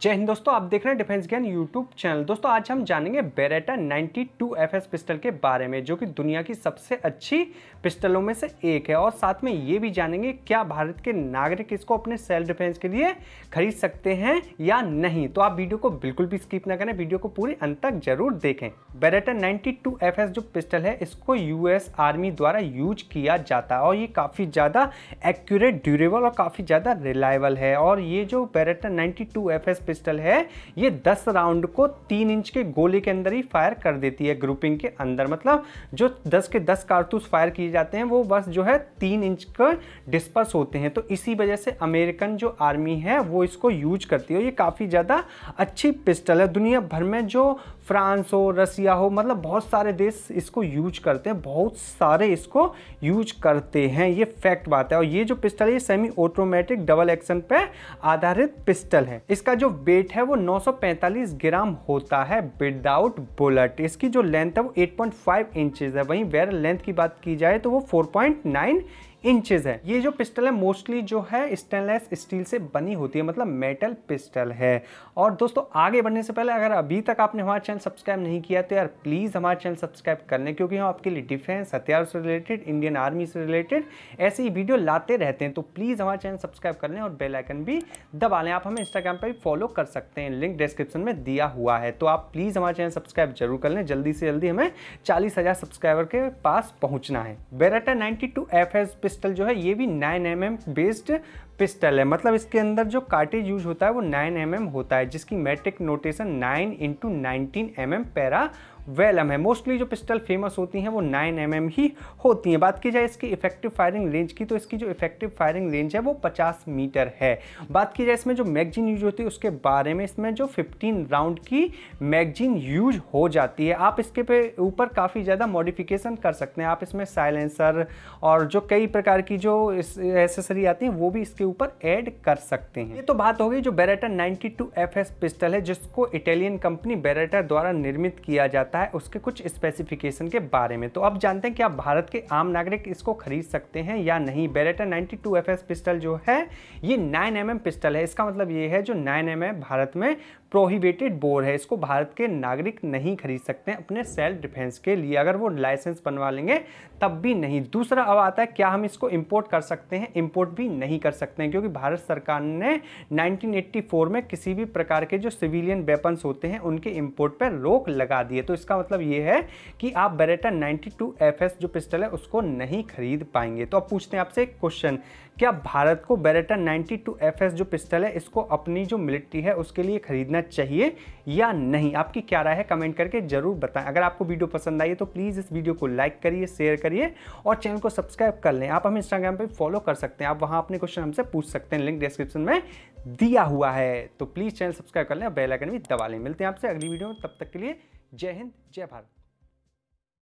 जय हिंद दोस्तों आप देख रहे हैं डिफेंस गैन यूट्यूब चैनल दोस्तों आज हम जानेंगे बेरेटा 92 एफएस पिस्टल के बारे में जो कि दुनिया की सबसे अच्छी पिस्टलों में से एक है और साथ में ये भी जानेंगे क्या भारत के नागरिक इसको अपने सेल्फ डिफेंस के लिए खरीद सकते हैं या नहीं तो आप वीडियो को बिल्कुल भी स्किप ना करें वीडियो को पूरे अंत तक जरूर देखें बेरेटा नाइन्टी टू जो पिस्टल है इसको यूएस आर्मी द्वारा यूज किया जाता है और ये काफ़ी ज़्यादा एक्यूरेट ड्यूरेबल और काफ़ी ज़्यादा रिलायबल है और ये जो बेरेटा नाइन्टी टू पिस्टल है ये दस राउंड को तीन इंच के गोले के अंदर ही फायर कर देती है ग्रुपिंग के अंदर मतलब जो दस के दस कारतूस फायर किए जाते हैं वो बस जो है तीन इंच का डिस्पर्स होते हैं तो इसी वजह से अमेरिकन जो आर्मी है वो इसको यूज करती है ये काफ़ी ज़्यादा अच्छी पिस्टल है दुनिया भर में जो फ्रांस हो रसिया हो मतलब बहुत सारे देश इसको यूज करते हैं बहुत सारे इसको यूज करते हैं ये फैक्ट बात है और ये जो पिस्टल है ये सेमी ऑटोमेटिक डबल एक्शन पे आधारित पिस्टल है इसका जो वेट है वो 945 ग्राम होता है विदाउट बुलेट इसकी जो लेंथ है वो 8.5 पॉइंट है वहीं वेयर लेंथ की बात की जाए तो वो 4.9 इंचेस है ये जो पिस्टल है मोस्टली जो है स्टेनलेस स्टील से बनी होती है मतलब मेटल पिस्टल है और दोस्तों आगे बढ़ने से पहले अगर अभी तक आपने हमारा चैनल सब्सक्राइब नहीं किया तो यार प्लीज़ हमारा चैनल सब्सक्राइब कर लें क्योंकि हम आपके लिए डिफेंस हथियार से रिलेटेड इंडियन आर्मी से रिलेटेड ऐसे ही वीडियो लाते रहते हैं तो प्लीज़ हमारा चैनल सब्सक्राइब कर लें और बेलाइकन भी दबा लें आप हमें इंस्टाग्राम पर भी फॉलो कर सकते हैं लिंक डिस्क्रिप्शन में दिया हुआ है तो आप प्लीज़ हमारा चैनल सब्सक्राइब जरूर कर लें जल्दी से जल्दी हमें चालीस सब्सक्राइबर के पास पहुँचना है Beretta ninety two F S pistol जो है ये भी nine M mm based pistol है मतलब इसके अंदर जो कार्टेज यूज होता है वो 9 एम mm होता है जिसकी metric notation 9 into nineteen M M parabellum है मोस्टली जो पिस्टल फेमस होती हैं वो 9 एम mm ही होती हैं बात की जाए इसकी इफेक्टिव फायरिंग रेंज की तो इसकी जो इफेक्टिव फायरिंग रेंज है वो 50 मीटर है बात की जाए इसमें जो मैगजीन यूज होती है उसके बारे में इसमें जो 15 राउंड की मैगजीन यूज हो जाती है आप इसके पे ऊपर काफ़ी ज़्यादा मॉडिफिकेशन कर सकते हैं आप इसमें साइलेंसर और जो कई प्रकार की जो एसेसरी आती हैं वो भी इसके ऊपर ऐड कर सकते हैं ये तो बात हो गई जो बेरेटा 92 एफएस पिस्टल है जिसको इटालियन कंपनी बेरेटा द्वारा निर्मित किया जाता है उसके कुछ स्पेसिफिकेशन के बारे में तो अब जानते हैं कि आप भारत के आम नागरिक इसको खरीद सकते हैं या नहीं बेरेटा 92 एफएस पिस्टल जो है ये 9 एम mm पिस्टल है इसका मतलब ये है जो 9 एम mm भारत में प्रोहिबिटेड बोर है इसको भारत के नागरिक नहीं खरीद सकते अपने सेल्फ डिफेंस के लिए अगर वो लाइसेंस बनवा लेंगे तब भी नहीं दूसरा अब आता है क्या हम इसको इम्पोर्ट कर सकते हैं इम्पोर्ट भी नहीं कर सकते सकते हैं क्योंकि भारत सरकार ने 1984 में किसी भी प्रकार के जो सिविलियन वेपन्स होते हैं उनके इंपोर्ट पर रोक लगा दी तो इसका मतलब ये है कि आप बरेटा 92 एफएस जो पिस्टल है उसको नहीं खरीद पाएंगे तो अब पूछते हैं आपसे एक क्वेश्चन क्या भारत को बेरेटा 92 टू जो पिस्टल है इसको अपनी जो मिलिट्री है उसके लिए खरीदना चाहिए या नहीं आपकी क्या राय है कमेंट करके जरूर बताएं अगर आपको वीडियो पसंद आई है तो प्लीज़ इस वीडियो को लाइक करिए शेयर करिए और चैनल को सब्सक्राइब कर लें आप हम इंस्टाग्राम पर फॉलो कर सकते हैं आप वहाँ अपने क्वेश्चन हमसे पूछ सकते हैं लिंक डिस्क्रिप्शन में दिया हुआ है तो प्लीज़ चैनल सब्सक्राइब कर लें और बेलाइकन भी दबा लें मिलते हैं आपसे अगली वीडियो में तब तक के लिए जय हिंद जय भारत